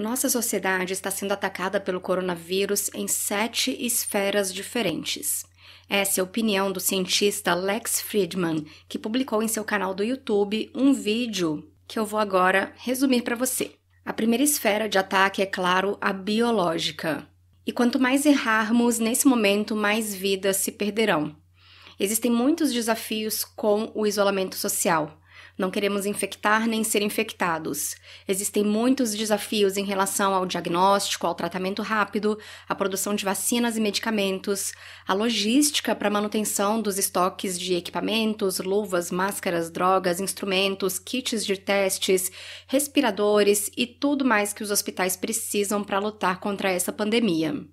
Nossa sociedade está sendo atacada pelo coronavírus em sete esferas diferentes. Essa é a opinião do cientista Lex Friedman, que publicou em seu canal do YouTube um vídeo que eu vou agora resumir para você. A primeira esfera de ataque é, claro, a biológica. E quanto mais errarmos nesse momento, mais vidas se perderão. Existem muitos desafios com o isolamento social. Não queremos infectar nem ser infectados. Existem muitos desafios em relação ao diagnóstico, ao tratamento rápido, à produção de vacinas e medicamentos, à logística para manutenção dos estoques de equipamentos, luvas, máscaras, drogas, instrumentos, kits de testes, respiradores e tudo mais que os hospitais precisam para lutar contra essa pandemia.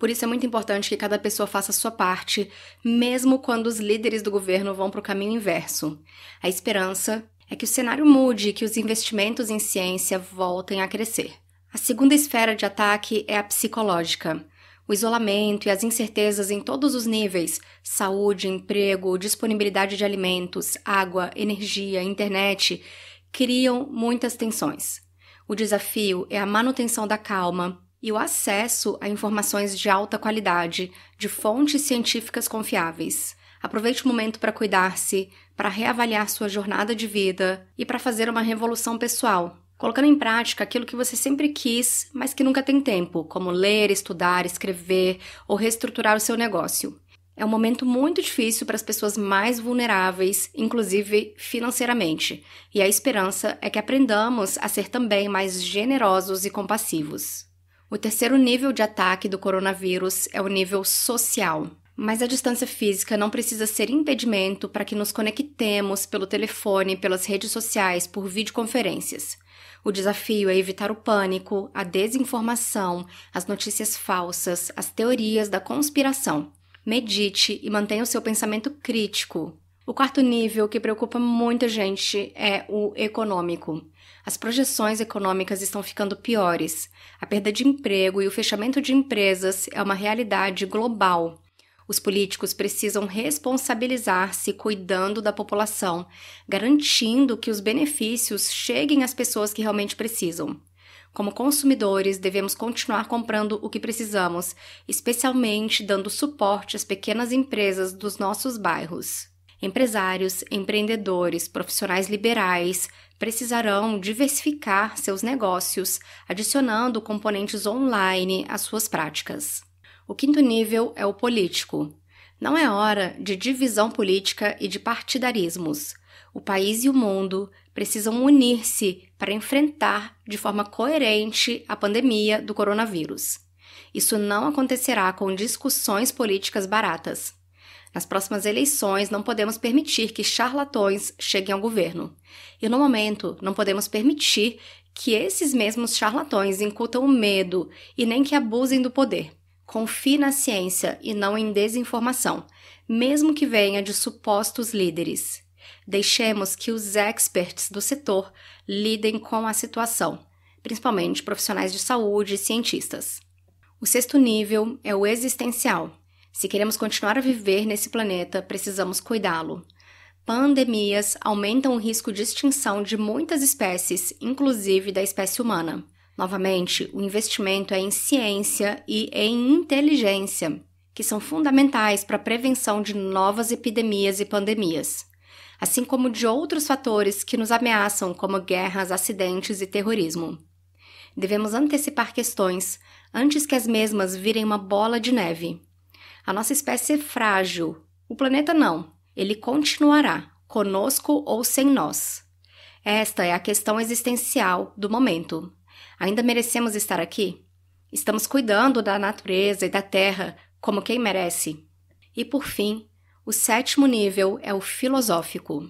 Por isso é muito importante que cada pessoa faça a sua parte, mesmo quando os líderes do governo vão para o caminho inverso. A esperança é que o cenário mude e que os investimentos em ciência voltem a crescer. A segunda esfera de ataque é a psicológica. O isolamento e as incertezas em todos os níveis saúde, emprego, disponibilidade de alimentos, água, energia, internet criam muitas tensões. O desafio é a manutenção da calma, e o acesso a informações de alta qualidade, de fontes científicas confiáveis. Aproveite o momento para cuidar-se, para reavaliar sua jornada de vida e para fazer uma revolução pessoal, colocando em prática aquilo que você sempre quis, mas que nunca tem tempo, como ler, estudar, escrever ou reestruturar o seu negócio. É um momento muito difícil para as pessoas mais vulneráveis, inclusive financeiramente, e a esperança é que aprendamos a ser também mais generosos e compassivos. O terceiro nível de ataque do coronavírus é o nível social. Mas a distância física não precisa ser impedimento para que nos conectemos pelo telefone, pelas redes sociais, por videoconferências. O desafio é evitar o pânico, a desinformação, as notícias falsas, as teorias da conspiração. Medite e mantenha o seu pensamento crítico. O quarto nível que preocupa muita gente é o econômico. As projeções econômicas estão ficando piores. A perda de emprego e o fechamento de empresas é uma realidade global. Os políticos precisam responsabilizar-se cuidando da população, garantindo que os benefícios cheguem às pessoas que realmente precisam. Como consumidores, devemos continuar comprando o que precisamos, especialmente dando suporte às pequenas empresas dos nossos bairros. Empresários, empreendedores, profissionais liberais precisarão diversificar seus negócios, adicionando componentes online às suas práticas. O quinto nível é o político. Não é hora de divisão política e de partidarismos. O país e o mundo precisam unir-se para enfrentar de forma coerente a pandemia do coronavírus. Isso não acontecerá com discussões políticas baratas. Nas próximas eleições, não podemos permitir que charlatões cheguem ao governo. E no momento, não podemos permitir que esses mesmos charlatões incutam medo e nem que abusem do poder. Confie na ciência e não em desinformação, mesmo que venha de supostos líderes. Deixemos que os experts do setor lidem com a situação, principalmente profissionais de saúde e cientistas. O sexto nível é o existencial, se queremos continuar a viver nesse planeta, precisamos cuidá-lo. Pandemias aumentam o risco de extinção de muitas espécies, inclusive da espécie humana. Novamente, o investimento é em ciência e em inteligência, que são fundamentais para a prevenção de novas epidemias e pandemias, assim como de outros fatores que nos ameaçam, como guerras, acidentes e terrorismo. Devemos antecipar questões antes que as mesmas virem uma bola de neve. A nossa espécie é frágil. O planeta não. Ele continuará, conosco ou sem nós. Esta é a questão existencial do momento. Ainda merecemos estar aqui? Estamos cuidando da natureza e da terra como quem merece. E por fim, o sétimo nível é o filosófico.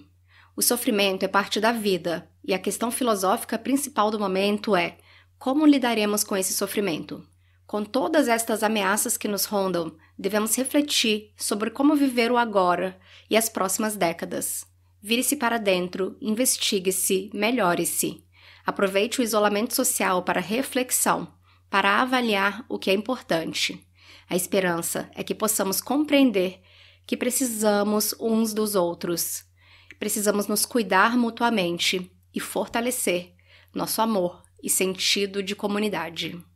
O sofrimento é parte da vida, e a questão filosófica principal do momento é como lidaremos com esse sofrimento? Com todas estas ameaças que nos rondam, devemos refletir sobre como viver o agora e as próximas décadas. Vire-se para dentro, investigue-se, melhore-se. Aproveite o isolamento social para reflexão, para avaliar o que é importante. A esperança é que possamos compreender que precisamos uns dos outros. Precisamos nos cuidar mutuamente e fortalecer nosso amor e sentido de comunidade.